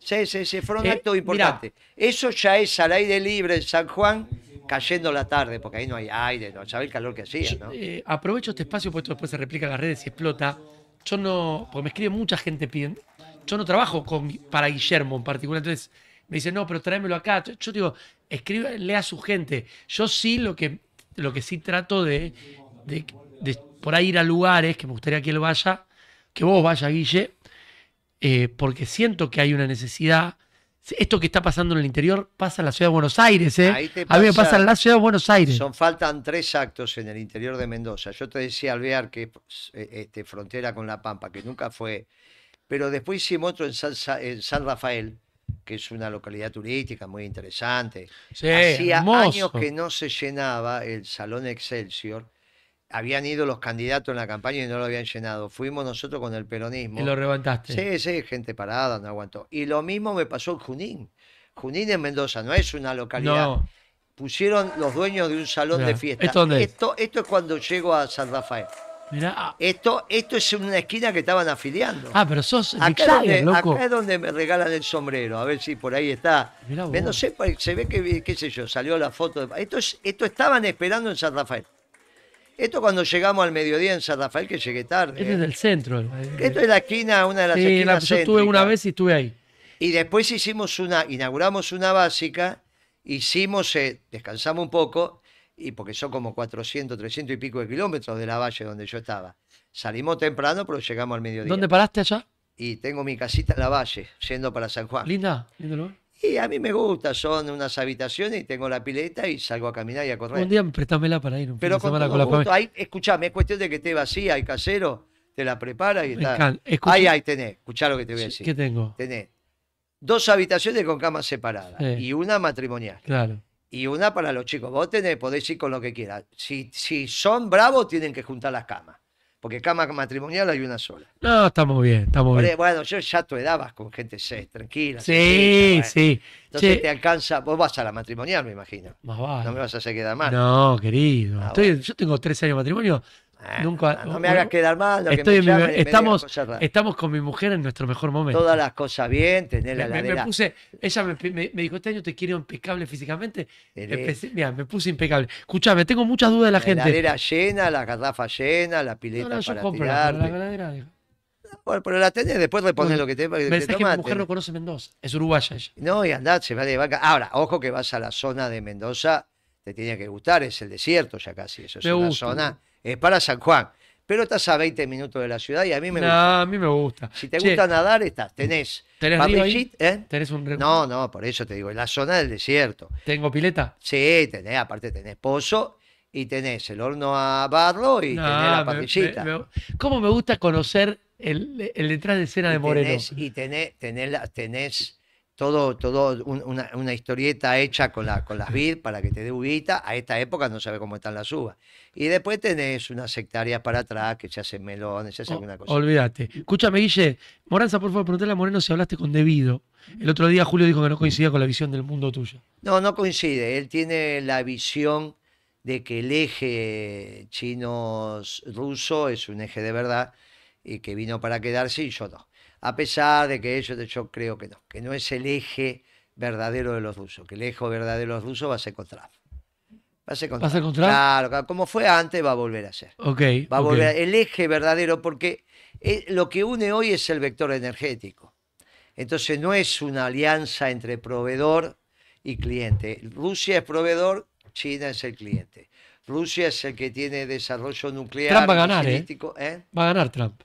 Sí, sí, sí, fue un acto importante. Eso ya es al aire libre en San Juan cayendo la tarde, porque ahí no hay aire, no sabe el calor que hacía, ¿no? Eh, aprovecho este espacio puesto después se replica en las redes y explota. Yo no, porque me escribe mucha gente pidiendo, yo no trabajo con, para Guillermo en particular, entonces me dice, no, pero tráemelo acá. Yo digo, escribe, lea a su gente. Yo sí lo que, lo que sí trato de, por ahí ir a lugares que me gustaría que él vaya, que vos vaya, Guille, eh, porque siento que hay una necesidad esto que está pasando en el interior pasa en la ciudad de Buenos Aires, ¿eh? Ahí te pasa, a mí me pasa en la ciudad de Buenos Aires. Son faltan tres actos en el interior de Mendoza. Yo te decía Alvear que eh, este, frontera con La Pampa, que nunca fue. Pero después hicimos otro en San, Rafael, que es una localidad turística muy interesante. Sí, Hacía años que no se llenaba el Salón Excelsior habían ido los candidatos en la campaña y no lo habían llenado. Fuimos nosotros con el peronismo. Y lo levantaste. Sí, sí, gente parada, no aguantó. Y lo mismo me pasó en Junín. Junín en Mendoza no es una localidad. Pusieron los dueños de un salón de fiesta. ¿esto, es? esto, es cuando llego a San Rafael. Mirá. Ah. Esto, esto es una esquina que estaban afiliando. Ah, pero sos acá, acá es donde me regalan el sombrero, a ver si por ahí está. No sé, se ve que, qué sé yo, salió la foto. Esto, esto estaban esperando en San Rafael. Esto cuando llegamos al mediodía en San Rafael, que llegué tarde. Este es ¿eh? del centro. Esto es la esquina, una de las esquinas. Sí, yo estuve una vez y estuve ahí. Y después hicimos una, inauguramos una básica, hicimos, eh, descansamos un poco, y porque son como 400, 300 y pico de kilómetros de la valle donde yo estaba. Salimos temprano, pero llegamos al mediodía. ¿Dónde paraste allá? Y tengo mi casita en la valle, yendo para San Juan. Linda, lindo ¿no? Y a mí me gusta, son unas habitaciones y tengo la pileta y salgo a caminar y a correr. Un día préstamela para ir. Un Pero con, escuchame, es cuestión de que esté vacía y casero, te la prepara y está. Ahí, ahí tenés, escuchá lo que te voy a decir. ¿Qué tengo? Tenés dos habitaciones con camas separadas y una matrimonial. Claro. Y una para los chicos. Vos tenés, podés ir con lo que quieras. Si, si son bravos, tienen que juntar las camas. Porque cama matrimonial hay una sola. No, estamos bien, estamos bien. Bueno, yo ya tu edad con gente tranquila. Sí, sí. Entonces te alcanza, vos vas a la matrimonial, me imagino. Más No me vas a hacer quedar mal. No, querido. Ah, yo tengo tres años de matrimonio, no, me hagas quedar mal. que estamos, estamos con mi mujer en nuestro mejor momento. Todas las cosas bien, tener la me, Ella me, dijo, este año te quiero impecable físicamente. Mira, me puse impecable. Escuchame, tengo muchas dudas de la, gente. La heladera llena, la garrafa llena, la pileta no, para la, Bueno, pero la tenés, después repones lo que te, que te que mi mujer no conoce Mendoza, es uruguaya ella. No, y andad, se va de vaca. Ahora, ojo que vas a la zona de Mendoza, te tenía que gustar, es el desierto ya casi, eso es una zona es eh, para San Juan. Pero estás a 20 minutos de la ciudad y a mí me gusta. a mí me gusta. Si te gusta nadar, estás. Tenés. ¿Tenés, río ¿eh? un No, no, por eso te digo, en la zona del desierto. ¿Tengo pileta? Sí, tenés, aparte tenés pozo y tenés el horno a barro y tenés la parrillita. ¿Cómo me gusta conocer el, el detrás de escena de Moreno? y tenés todo, todo una, historieta hecha con, la, con las vid para que te dé uvita. A esta época no sabe cómo están las uvas. Y después tenés unas hectáreas para atrás que se hacen melones, se hacen alguna cosa. Olvídate. Escúchame, Guille. Moranza, por favor, preguntale a Moreno si hablaste con Debido. El otro día Julio dijo que no coincidía con la visión del mundo tuyo. No, no coincide. Él tiene la visión de que el eje chino-ruso es un eje de verdad y que vino para quedarse y yo no a pesar de que de hecho, creo que no, que no es el eje verdadero de los rusos, que el eje verdadero de los rusos va a ser contra Va a ser Claro, como fue antes, va a volver a ser. va a volver el eje verdadero, porque eh, lo que une hoy es el vector energético. Entonces no es una alianza entre proveedor y cliente. Rusia es proveedor, China es el cliente. Rusia es el que tiene desarrollo nuclear. Trump va a ganar, ¿eh? ¿eh? Va a ganar Trump.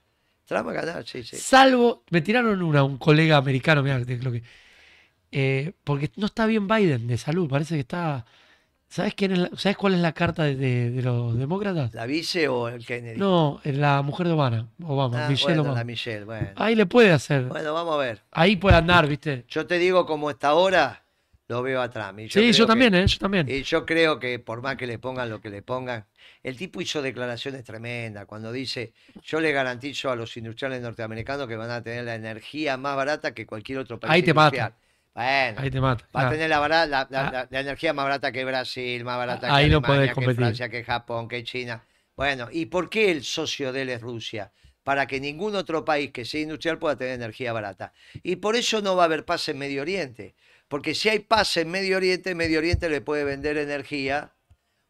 Salvo, me tiraron una, un colega americano, mira, lo que. Eh, porque no está bien Biden de salud, parece que está. ¿Sabes quién ¿sabes cuál es la carta de, los demócratas? ¿La vice o el Kennedy? No, eh, la mujer de Obama, ah, Ahí le puede hacer. Bueno, vamos a ver. Ahí puede andar, ¿viste? Yo te digo como está ahora, lo veo a Trump. Y sí, yo también, eso ¿eh? también. Y yo creo que por más que le pongan lo que le pongan, el tipo hizo declaraciones tremendas cuando dice, yo le garantizo a los industriales norteamericanos que van a tener la energía más barata que cualquier otro país. Ahí te mata. Bueno, Va a tener ah. la, energía más barata que Brasil, más barata que, ahí que Francia, que Japón, que China. Bueno, ¿y por qué el socio de él es Rusia? Para que ningún otro país que sea industrial pueda tener energía barata. Y por eso no va a haber paz en Medio Oriente porque si hay paz en Medio Oriente, Medio Oriente le puede vender energía.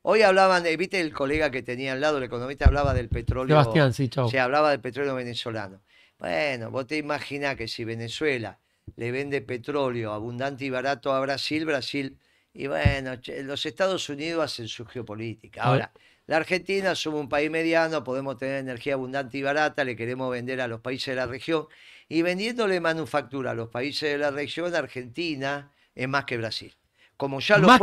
Hoy hablaban, eh, viste el colega que tenía al lado, el economista hablaba del petróleo. Sebastián, sí, Se hablaba del petróleo venezolano. Bueno, vos te imaginas que si Venezuela le vende petróleo abundante y barato a Brasil, Brasil. Y bueno, los Estados Unidos hacen su geopolítica. Ahora, la Argentina somos un país mediano, podemos tener energía abundante y barata, le queremos vender a los países de la región. Y vendiéndole manufactura a los países de la región, Argentina es más que Brasil. Como ya lo ¿Más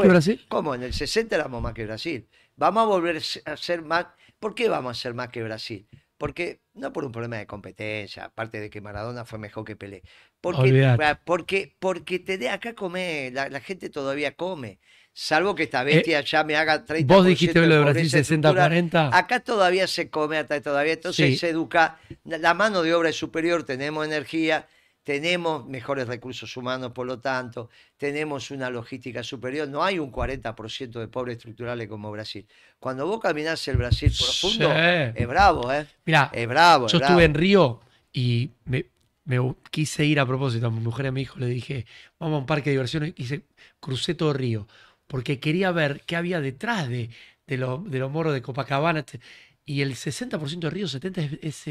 Como en el 60 éramos más que Brasil. Vamos a volver a ser más. ¿Por qué vamos a ser más que Brasil? Porque, no por un problema de competencia, aparte de que Maradona fue mejor que Pelé. Porque, ah, porque, porque te dé acá come, la, gente todavía come. Salvo que esta bestia eh, ya me haga 30 Vos dijiste lo de Brasil 60-40. Acá todavía se come, hasta todavía. Entonces se educa. La mano de obra es superior, tenemos energía tenemos mejores recursos humanos, por lo tanto, tenemos una logística superior. No hay un 40% de pobres estructurales como Brasil. Cuando vos caminás el Brasil profundo, es bravo, ¿eh? es bravo. yo estuve en Río y me, quise ir a propósito. A mi mujer y a mi hijo le dije, vamos a un parque de diversiones y crucé todo Río porque quería ver qué había detrás de, de, de los moros de Copacabana. Este, y el 60% de Río 70 es,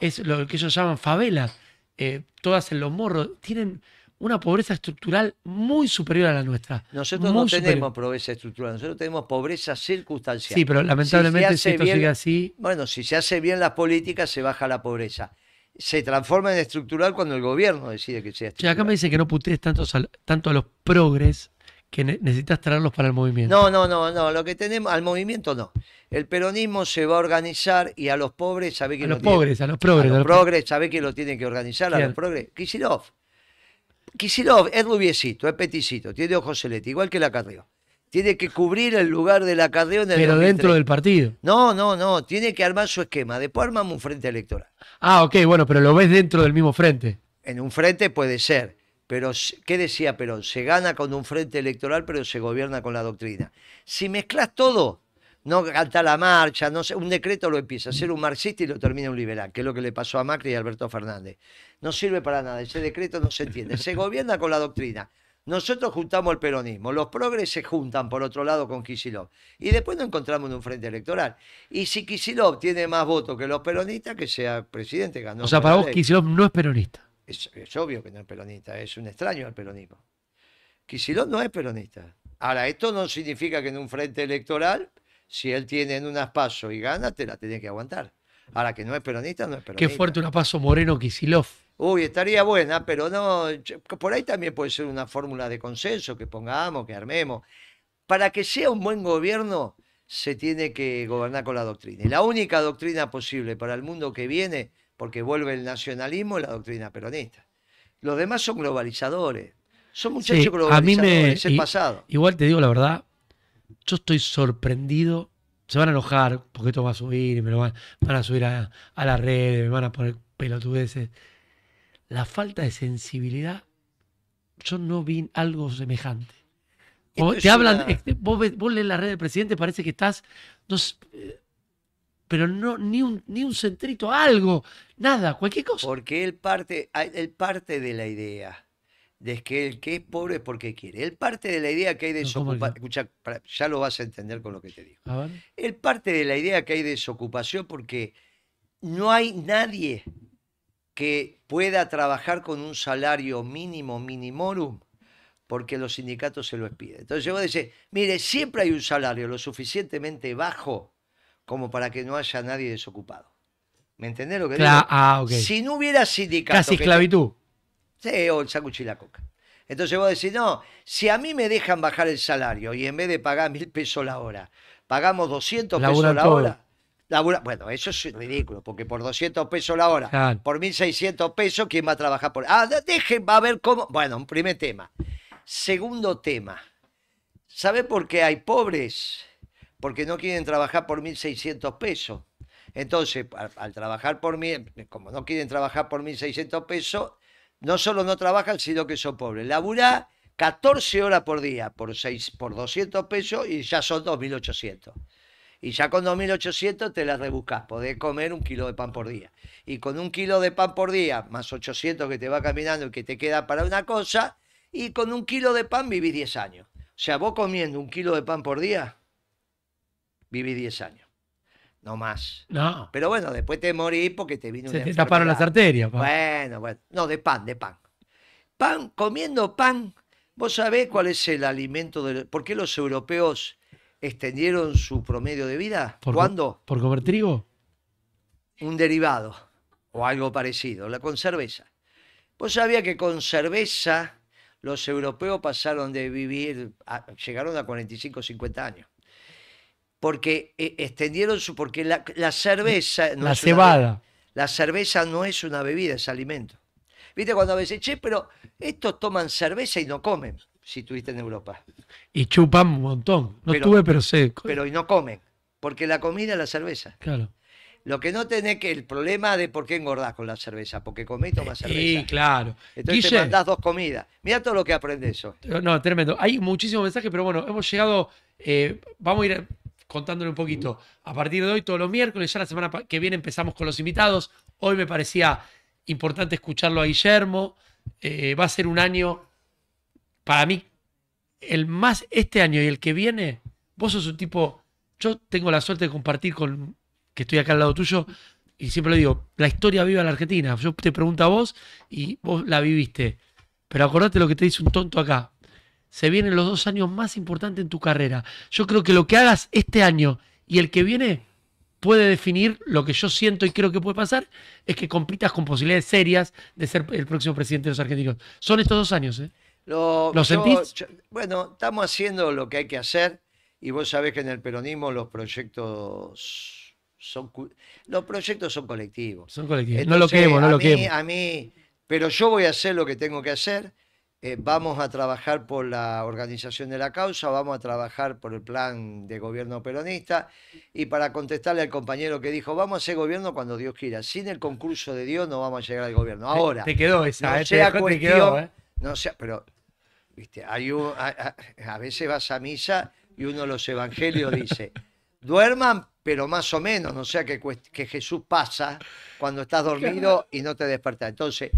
es lo que ellos llaman favelas eh, todas en los morros, tienen una pobreza estructural muy superior a la nuestra. Nosotros no tenemos pobreza estructural, nosotros tenemos pobreza circunstancial. Sí, pero lamentablemente si, esto sigue así. Bueno, si se hace bien las políticas, se baja la pobreza. Se transforma en estructural cuando el gobierno decide que sea estructural. O acá me dicen que no putees tanto, tanto a los progres que necesitas traerlos para el movimiento. No, no, no, no. Lo que tenemos, al movimiento no. El peronismo se va a organizar y a los pobres, sabe que los Pobres, a los pobres, a los, progres, sabe que lo tiene que organizar, a los progres. Kisilov. Kisilov es rubiecito, es peticito, tiene ojos celestes, igual que la Carrió. Tiene que cubrir el lugar de la Carrió en el Pero dentro del partido. No, no, no. Tiene que armar su esquema. Después armamos un frente electoral. Ah, ok, bueno, pero lo ves dentro del mismo frente. En un frente puede ser pero, ¿qué decía Perón? Se gana con un frente electoral, pero se gobierna con la doctrina. Si mezclas todo, no canta la marcha, no un decreto lo empieza a ser un marxista y lo termina un liberal, que es lo que le pasó a Macri y a Alberto Fernández. No sirve para nada, ese decreto no se entiende. Se gobierna con la doctrina. Nosotros juntamos el peronismo, los progres se juntan por otro lado con Kisilov y después nos encontramos en un frente electoral. Y si Kisilov tiene más votos que los peronistas, que sea presidente, ganó. O sea, para vos Kisilov no es peronista es, obvio que no es peronista, es un extraño al peronismo. Kicillof no es peronista. Ahora, esto no significa que en un frente electoral, si él tiene en unas pasos y gana, te la tiene que aguantar. Ahora, que no es peronista, no es peronista. Qué fuerte una paso Moreno Kicillof. Uy, estaría buena, pero no. Por ahí también puede ser una fórmula de consenso que pongamos, que armemos. Para que sea un buen gobierno, se tiene que gobernar con la doctrina. Y la única doctrina posible para el mundo que viene porque vuelve el nacionalismo y la doctrina peronista. Los demás son globalizadores. Son muchachos globalizadores. A mí pasado. Igual te digo la verdad, yo estoy sorprendido. Se van a enojar porque esto va a subir y me lo van, a subir a, a las redes, me van a poner pelotudeces. La falta de sensibilidad, yo no vi algo semejante. Vos, te hablan, este, vos, lees la red del presidente, parece que estás. Eh, pero no, ni un, ni un centrito, algo, nada, cualquier cosa. Porque él parte, él parte de la idea de que el que es pobre es porque quiere. Él parte de la idea que hay desocupación. Escucha, ya lo vas a entender con lo que te digo. Él parte de la idea que hay desocupación porque no hay nadie que pueda trabajar con un salario mínimo, minimorum, porque los sindicatos se lo piden. Entonces yo a decir, mire, siempre hay un salario lo suficientemente bajo como para que no haya nadie desocupado. ¿Me entendés lo que digo? Ah, si no hubiera sindicato. Casi esclavitud. Sí, o el sacuchi la coca. Entonces vos decís, no, si a mí me dejan bajar el salario y en vez de pagar mil pesos la hora, pagamos 200 pesos la hora. bueno, eso es ridículo, porque por 200 pesos la hora, por 1600 pesos, ¿quién va a trabajar por.? Ah, dejen, va a ver cómo. Bueno, un primer tema. Segundo tema. ¿Sabe por qué hay pobres? porque no quieren trabajar por 1.600 pesos. Entonces, al, trabajar por mil, como no quieren trabajar por 1.600 pesos, no solo no trabajan, sino que son pobres. labura 14 horas por día por, por 200 pesos y ya son 2.800. Y ya con 2.800 te las rebuscas, podés comer un kilo de pan por día. Y con un kilo de pan por día, más 800 que te va caminando y que te queda para una cosa, y con un kilo de pan vivís 10 años. O sea, vos comiendo un kilo de pan por día, viví 10 años. No más. No. Pero bueno, después te morí porque te vino Se una te taparon las arterias. Bueno, bueno. No, de pan, de pan. Pan, comiendo pan, vos sabés cuál es el alimento ¿Por qué los europeos extendieron su promedio de vida? Por, ¿Cuándo? ¿Por comer trigo? Un derivado o algo parecido, la con cerveza. Vos sabías que con cerveza los europeos pasaron de vivir, llegaron a 45, 50 años porque eh, extendieron su. porque la, cerveza. la cebada. la cerveza no es una bebida, es alimento. Viste cuando a veces, che, pero estos toman cerveza y no comen, si estuviste en Europa. Y chupan un montón. No estuve, tuve, pero sé. Pero y no comen, porque la comida es la cerveza. Claro. Lo que no tenés que el problema de por qué engordás con la cerveza, porque comés y tomás eh, cerveza. Sí, claro. Entonces te mandás dos comidas. Mira todo lo que aprendes eso No, tremendo. Hay muchísimos mensajes, pero bueno, hemos llegado. Eh, vamos a ir contándole un poquito. A partir de hoy, todos los miércoles, ya la semana que viene empezamos con los invitados. Hoy me parecía importante escucharlo a Guillermo. Eh, va a ser un año, para mí, el más este año y el que viene. Vos sos un tipo, yo tengo la suerte de compartir con, que estoy acá al lado tuyo, y siempre le digo, la historia viva la Argentina. Yo te pregunto a vos y vos la viviste. Pero acordate lo que te dice un tonto acá se vienen los dos años más importantes en tu carrera. Yo creo que lo que hagas este año y el que viene puede definir lo que yo siento y creo que puede pasar, es que compitas con posibilidades serias de ser el próximo presidente de los argentinos. Son estos dos años, ¿eh? Lo, sentís? bueno, estamos haciendo lo que hay que hacer y vos sabés que en el peronismo los proyectos son los proyectos son colectivos. Son colectivos. no lo queremos no lo mí, A mí, pero yo voy a hacer lo que tengo que hacer eh, vamos a trabajar por la organización de la causa, vamos a trabajar por el plan de gobierno peronista y para contestarle al compañero que dijo, vamos a hacer gobierno cuando Dios quiera, sin el concurso de Dios no vamos a llegar al gobierno. Ahora, te, quedó esa, no eh, te quedó, eh. no sé, pero, viste, hay a, veces vas a misa y uno de los evangelios dice, duerman pero más o menos, no sea que, que Jesús pasa cuando estás dormido y no te despertás. Entonces,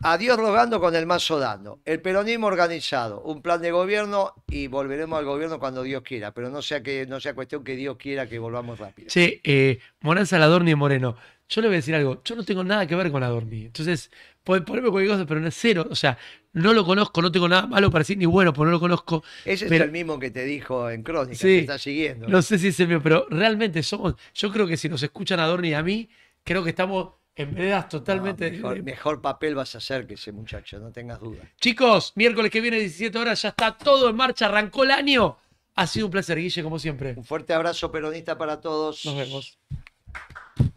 Adiós rogando con el mazo dando. El peronismo organizado, un plan de gobierno y volveremos al gobierno cuando Dios quiera, pero no sea que no sea cuestión que Dios quiera que volvamos rápido. Sí, eh, Morán y Moreno, yo le voy a decir algo, yo no tengo nada que ver con Adorni, entonces ponerme cualquier cosa, pero no es cero, o sea, no lo conozco, no tengo nada malo para decir ni bueno, porque no lo conozco. Ese es el mismo que te dijo en Crónica, sí, que está siguiendo. No sé si es el mío, pero realmente somos, yo creo que si nos escuchan a Adorni y a mí, creo que estamos en verdad totalmente. Eh, mejor, papel vas a hacer que ese muchacho, no tengas dudas Chicos, miércoles que viene, 17 horas, ya está todo en marcha, arrancó el año. Ha sido un placer, Guille, como siempre. Un fuerte abrazo peronista para todos. Nos vemos.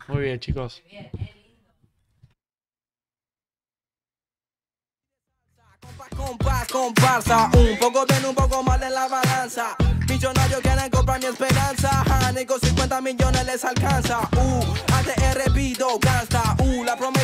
Muy bien, chicos. Eh. Compas, comparsa, un poco bien, un poco mal en la balanza. Millonarios quieren comprar mi esperanza. con 50 millones les alcanza. Uh, he repido gasta. Uh, la promesa.